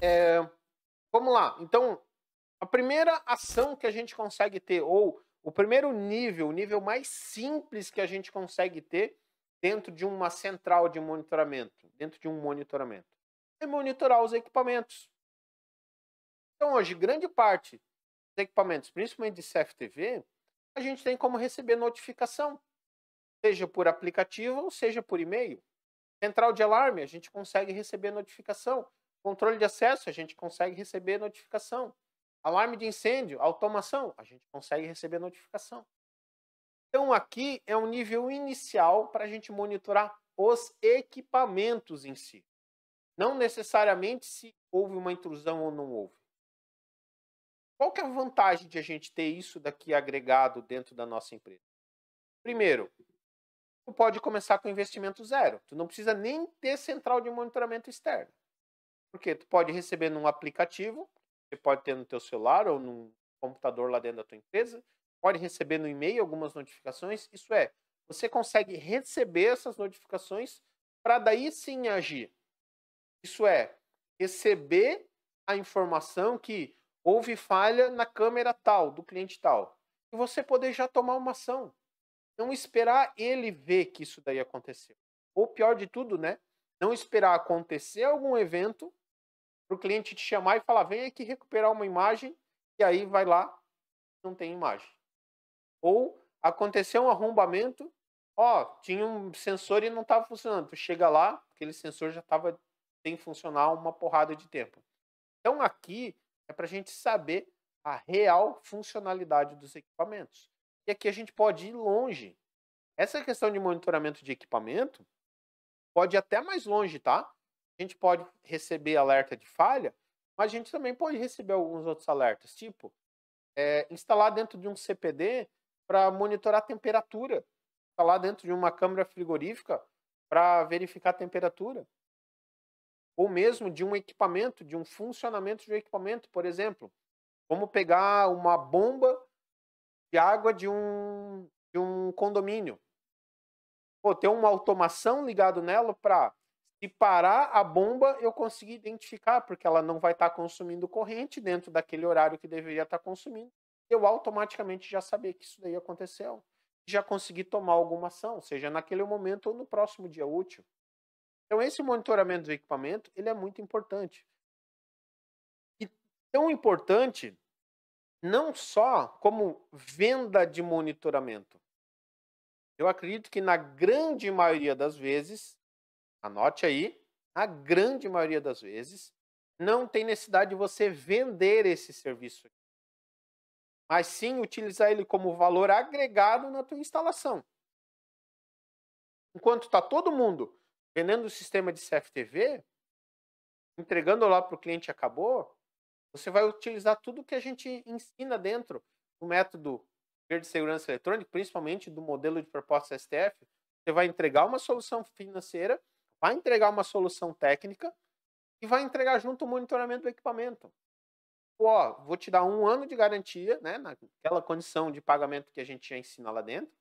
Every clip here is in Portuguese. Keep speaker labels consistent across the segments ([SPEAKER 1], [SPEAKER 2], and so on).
[SPEAKER 1] É, vamos lá. Então, a primeira ação que a gente consegue ter, ou o primeiro nível, o nível mais simples que a gente consegue ter dentro de uma central de monitoramento, dentro de um monitoramento, é monitorar os equipamentos. Então, hoje, grande parte dos equipamentos, principalmente de CFTV, a gente tem como receber notificação, seja por aplicativo ou seja por e-mail. Central de alarme, a gente consegue receber notificação. Controle de acesso, a gente consegue receber notificação. Alarme de incêndio, automação, a gente consegue receber notificação. Então, aqui é um nível inicial para a gente monitorar os equipamentos em si. Não necessariamente se houve uma intrusão ou não houve. Qual que é a vantagem de a gente ter isso daqui agregado dentro da nossa empresa? Primeiro, tu pode começar com investimento zero. Tu não precisa nem ter central de monitoramento externo. Porque tu pode receber num aplicativo, você pode ter no teu celular ou num computador lá dentro da tua empresa, pode receber no e-mail algumas notificações, isso é, você consegue receber essas notificações para daí sim agir. Isso é, receber a informação que houve falha na câmera tal, do cliente tal. E você poder já tomar uma ação. Não esperar ele ver que isso daí aconteceu. Ou pior de tudo, né? Não esperar acontecer algum evento para o cliente te chamar e falar: vem aqui recuperar uma imagem, e aí vai lá, não tem imagem. Ou aconteceu um arrombamento, ó, tinha um sensor e não estava funcionando. Tu chega lá, aquele sensor já estava sem funcionar uma porrada de tempo. Então aqui é para a gente saber a real funcionalidade dos equipamentos. E aqui a gente pode ir longe. Essa questão de monitoramento de equipamento pode ir até mais longe, tá? A gente pode receber alerta de falha, mas a gente também pode receber alguns outros alertas, tipo é, instalar dentro de um CPD para monitorar a temperatura, instalar dentro de uma câmara frigorífica para verificar a temperatura, ou mesmo de um equipamento, de um funcionamento de um equipamento, por exemplo, como pegar uma bomba de água de um, de um condomínio, Pô, ter uma automação ligado nela para se parar a bomba, eu consegui identificar, porque ela não vai estar tá consumindo corrente dentro daquele horário que deveria estar tá consumindo. Eu automaticamente já sabia que isso daí aconteceu. Já consegui tomar alguma ação, seja naquele momento ou no próximo dia útil. Então, esse monitoramento do equipamento ele é muito importante. E tão importante não só como venda de monitoramento. Eu acredito que na grande maioria das vezes Anote aí, a grande maioria das vezes não tem necessidade de você vender esse serviço, mas sim utilizar ele como valor agregado na tua instalação. Enquanto está todo mundo vendendo o sistema de CFTV, entregando lá para o cliente acabou, você vai utilizar tudo que a gente ensina dentro do método de segurança eletrônica, principalmente do modelo de proposta STF. Você vai entregar uma solução financeira vai entregar uma solução técnica e vai entregar junto o monitoramento do equipamento. Pô, ó, vou te dar um ano de garantia, né, naquela condição de pagamento que a gente já ensina lá dentro.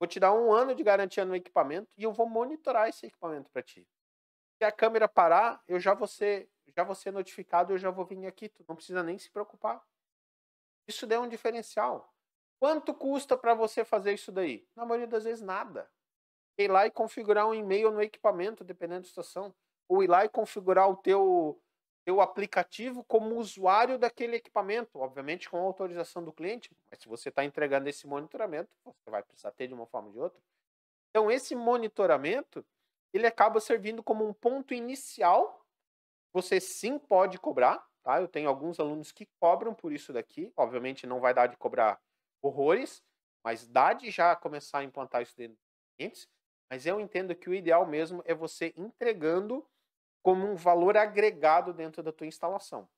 [SPEAKER 1] Vou te dar um ano de garantia no equipamento e eu vou monitorar esse equipamento para ti. Se a câmera parar, eu já vou ser, já vou ser notificado, eu já vou vir aqui, tu não precisa nem se preocupar. Isso deu é um diferencial. Quanto custa para você fazer isso daí? Na maioria das vezes, nada ir lá e configurar um e-mail no equipamento, dependendo da estação, ou ir lá e configurar o teu, teu aplicativo como usuário daquele equipamento, obviamente com autorização do cliente, mas se você está entregando esse monitoramento, você vai precisar ter de uma forma ou de outra. Então, esse monitoramento, ele acaba servindo como um ponto inicial, você sim pode cobrar, tá? Eu tenho alguns alunos que cobram por isso daqui, obviamente não vai dar de cobrar horrores, mas dá de já começar a implantar isso dentro dos clientes, mas eu entendo que o ideal mesmo é você entregando como um valor agregado dentro da tua instalação.